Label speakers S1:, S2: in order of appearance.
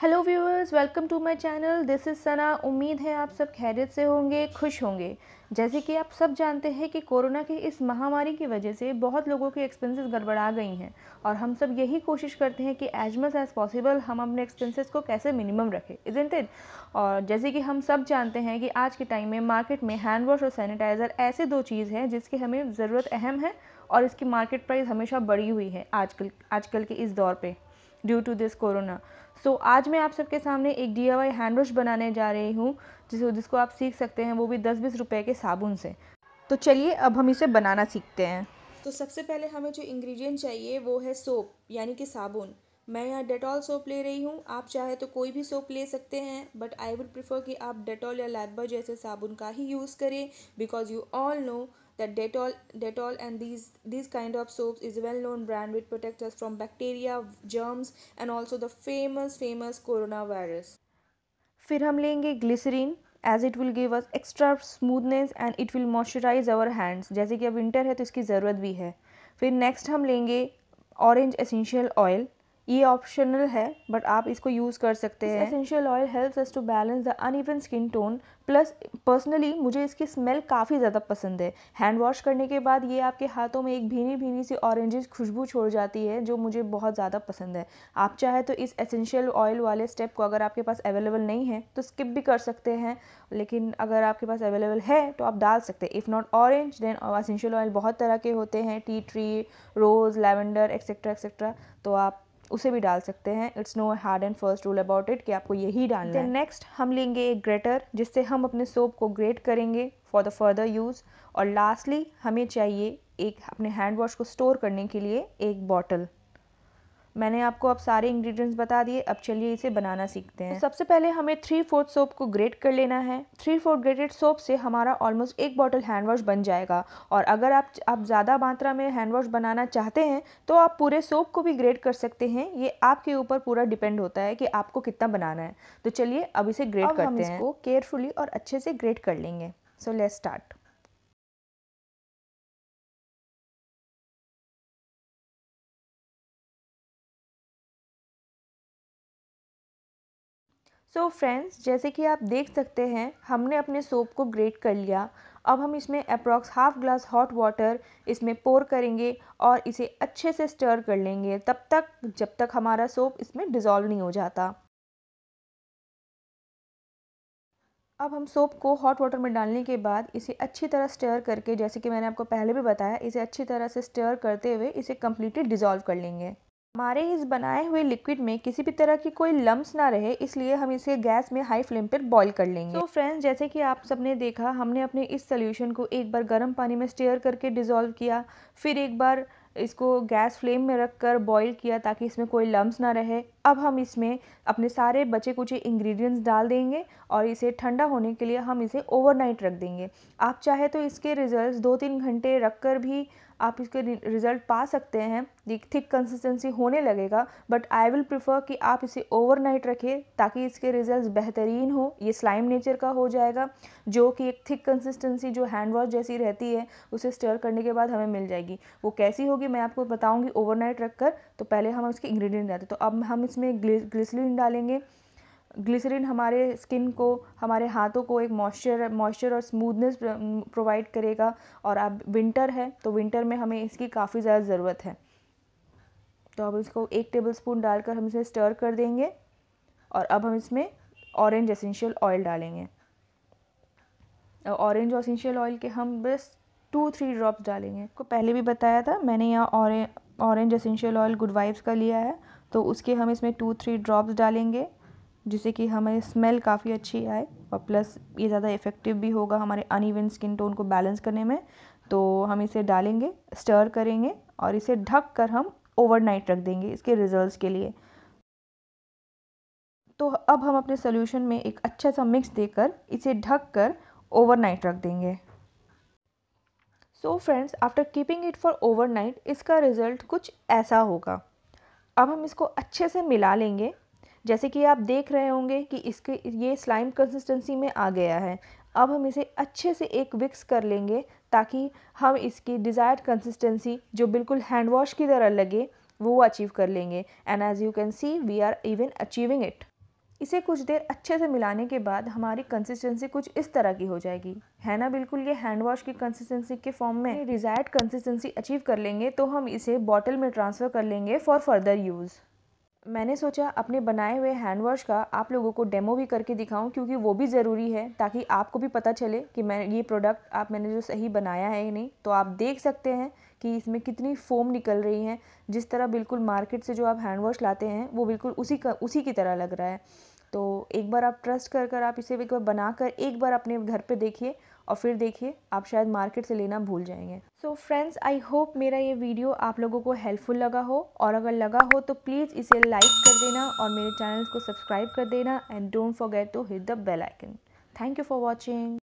S1: Hello viewers welcome to my channel this is Sana उम्मीद है आप सब खैरियत से होंगे खुश होंगे जैसे कि आप सब जानते हैं कि कोरोना की इस महामारी की वजह से बहुत लोगों के एक्सपेंसेस गड़बड़ा गई हैं और हम सब यही कोशिश करते हैं कि एज मच एज़ पॉसिबल हम अपने एक्सपेंसेस को कैसे मिनिमम रखें इज इट और जैसे कि हम सब जानते हैं कि आज के टाइम में मार्केट में हैंड वॉश और सैनिटाइज़र ऐसे दो चीज़ हैं जिसकी हमें ज़रूरत अहम है और इसकी मार्केट प्राइस हमेशा बढ़ी हुई है आजकल आजकल के इस दौर पर due to this corona so आज मैं आप सबके सामने एक डी आई हैंड वॉश बनाने जा रही हूँ जिस जिसको आप सीख सकते हैं वो भी दस बीस रुपये के साबुन से तो चलिए अब हम इसे बनाना सीखते हैं तो सबसे पहले हमें जो इंग्रेडिएंट चाहिए वो है सोप यानी कि साबुन मैं यहाँ डेटॉल सोप ले रही हूँ आप चाहे तो कोई भी सोप ले सकते हैं बट आई वुड प्रिफर कि आप डेटॉल या लैबा जैसे साबुन का ही यूज़ करें because you all know that Dettol, Dettol and these these kind of soaps is a well-known brand which protects us from bacteria, germs and also the famous famous coronavirus. फिर हम लेंगे glycerine as it will give us extra smoothness and it will moisturise our hands जैसे कि अब winter है तो इसकी ज़रूरत भी है फिर नेक्स्ट हम लेंगे ऑरेंज एसेंशियल ऑयल ये ऑप्शनल है बट आप इसको यूज़ कर सकते हैं essential oil help us to balance the uneven skin tone plus personally मुझे इसकी स्मेल काफ़ी ज़्यादा पसंद है हैंड वॉश करने के बाद ये आपके हाथों में एक भीनी भीनी सी ऑरेंजेस खुशबू छोड़ जाती है जो मुझे बहुत ज़्यादा पसंद है आप चाहे तो इस एसेंशियल ऑयल वाले स्टेप को अगर आपके पास अवेलेबल नहीं है तो स्किप भी कर सकते हैं लेकिन अगर आपके पास अवेलेबल है तो आप डाल सकते हैं if not orange then essential oil बहुत तरह के होते हैं tea tree rose lavender etcetera etcetera तो आप उसे भी डाल सकते हैं it's no hard and first rule about it कि आपको यही डालना है नेक्स्ट हम लेंगे एक ग्रेटर जिससे हम अपने सोप को ग्रेट करेंगे फॉर द फर्दर यूज़ और लास्टली हमें चाहिए एक अपने हैंड वॉश को स्टोर करने के लिए एक बॉटल मैंने आपको अब सारे इंग्रेडिएंट्स बता दिए अब चलिए इसे बनाना सीखते हैं तो सबसे पहले हमें थ्री फोर्थ सोप को ग्रेट कर लेना है थ्री फोर्थ ग्रेटेड सोप से हमारा ऑलमोस्ट एक बॉटल हैंड वॉश बन जाएगा और अगर आप आप ज़्यादा मात्रा में हैंड वॉश बनाना चाहते हैं तो आप पूरे सोप को भी ग्रेट कर सकते हैं ये आपके ऊपर पूरा डिपेंड होता है कि आपको कितना बनाना है तो चलिए अब इसे ग्रेट करते हैं इसको केयरफुली और अच्छे से ग्रेट कर लेंगे सो लेट स्टार्ट तो फ्रेंड्स जैसे कि आप देख सकते हैं हमने अपने सोप को ग्रेट कर लिया अब हम इसमें approx half glass hot water इसमें पोर करेंगे और इसे अच्छे से स्टर कर लेंगे तब तक जब तक हमारा सोप इसमें डिज़ोल्व नहीं हो जाता अब हम सोप को हॉट वाटर में डालने के बाद इसे अच्छी तरह स्टर करके जैसे कि मैंने आपको पहले भी बताया इसे अच्छी तरह से स्टर करते हुए इसे कम्प्लीटली डिज़ोल्व कर लेंगे हमारे इस बनाए हुए लिक्विड में किसी भी तरह की कोई लम्स ना रहे इसलिए हम इसे गैस में हाई फ्लेम पर बॉईल कर लेंगे तो फ्रेंड्स जैसे कि आप सबने देखा हमने अपने इस सोल्यूशन को एक बार गर्म पानी में स्टेयर करके डिज़ोल्व किया फिर एक बार इसको गैस फ्लेम में रख कर बॉईल किया ताकि इसमें कोई लम्स ना रहे अब हम इसमें अपने सारे बचे कुचे इंग्रेडिएंट्स डाल देंगे और इसे ठंडा होने के लिए हम इसे ओवरनाइट रख देंगे आप चाहे तो इसके रिज़ल्ट दो तीन घंटे रख कर भी आप इसके रिज़ल्ट पा सकते हैं ये थिक कंसिस्टेंसी होने लगेगा बट आई विल प्रिफर कि आप इसे ओवरनाइट रखें ताकि इसके रिज़ल्ट बेहतरीन हो ये स्लाइम नेचर का हो जाएगा जो कि एक थिक कंसिस्टेंसी जो हैंड वॉश जैसी रहती है उसे स्टर करने के बाद हमें मिल जाएगी वो कैसी होगी मैं आपको बताऊँगी ओवर रख कर तो पहले हम उसके इंग्रीडियंट डालते तो अब हम इसमें ग्लिसलिन डालेंगे ग्लिसरीन हमारे स्किन को हमारे हाथों को एक मॉइस्चर मॉइस्चर और स्मूदनेस प्रोवाइड करेगा और अब विंटर है तो विंटर में हमें इसकी काफ़ी ज़्यादा ज़रूरत है तो अब इसको एक टेबल स्पून डालकर हम इसे स्टर कर देंगे और अब हम इसमें ऑरेंज एसेंशियल ऑयल डालेंगे ऑरेंज एसेंशियल ऑयल के हम बस टू थ्री ड्रॉप्स डालेंगे को पहले भी बताया था मैंने यहाँ orange essential oil good vibes का लिया है तो उसके हम इसमें टू थ्री ड्रॉप्स डालेंगे जिससे कि हमें स्मेल काफ़ी अच्छी आए और प्लस ये ज़्यादा इफ़ेक्टिव भी होगा हमारे अन स्किन टोन को बैलेंस करने में तो हम इसे डालेंगे स्टर करेंगे और इसे ढक कर हम ओवरनाइट रख देंगे इसके रिजल्ट्स के लिए तो अब हम अपने सोल्यूशन में एक अच्छा सा मिक्स देकर इसे ढक कर ओवरनाइट रख देंगे so friends after keeping it for overnight इसका रिज़ल्ट कुछ ऐसा होगा अब हम इसको अच्छे से मिला लेंगे जैसे कि आप देख रहे होंगे कि इसके ये स्लाइम कंसिस्टेंसी में आ गया है अब हम इसे अच्छे से एक विक्स कर लेंगे ताकि हम इसकी डिज़ायर्ड कंसिस्टेंसी जो बिल्कुल हैंड वॉश की तरह लगे वो अचीव कर लेंगे and as you can see we are even achieving it इसे कुछ देर अच्छे से मिलाने के बाद हमारी कंसिस्टेंसी कुछ इस तरह की हो जाएगी है ना बिल्कुल ये हैंड वॉश की कंसिस्टेंसी के फॉर्म में डिज़ायर्ड कंसिस्टेंसी अचीव कर लेंगे तो हम इसे बॉटल में ट्रांसफ़र कर लेंगे फॉर फर्दर यूज़ मैंने सोचा अपने बनाए हुए हैंड वॉश का आप लोगों को डेमो भी करके दिखाऊं क्योंकि वो भी ज़रूरी है ताकि आपको भी पता चले कि मैं ये प्रोडक्ट आप मैंने जो सही बनाया है या नहीं तो आप देख सकते हैं कि इसमें कितनी फोम निकल रही है जिस तरह बिल्कुल मार्केट से जो आप हैंड वॉश लाते हैं वो बिल्कुल उसी का उसी की तरह लग रहा है तो एक बार आप ट्रस्ट कर कर आप इसे एक बार बना कर एक बार अपने घर पर देखिए और फिर देखिए आप शायद मार्केट से लेना भूल जाएंगे सो फ्रेंड्स आई होप मेरा ये वीडियो आप लोगों को हेल्पफुल लगा हो और अगर लगा हो तो प्लीज़ इसे लाइक कर देना और मेरे चैनल को सब्सक्राइब कर देना and don't forget to hit the bell icon thank you for watching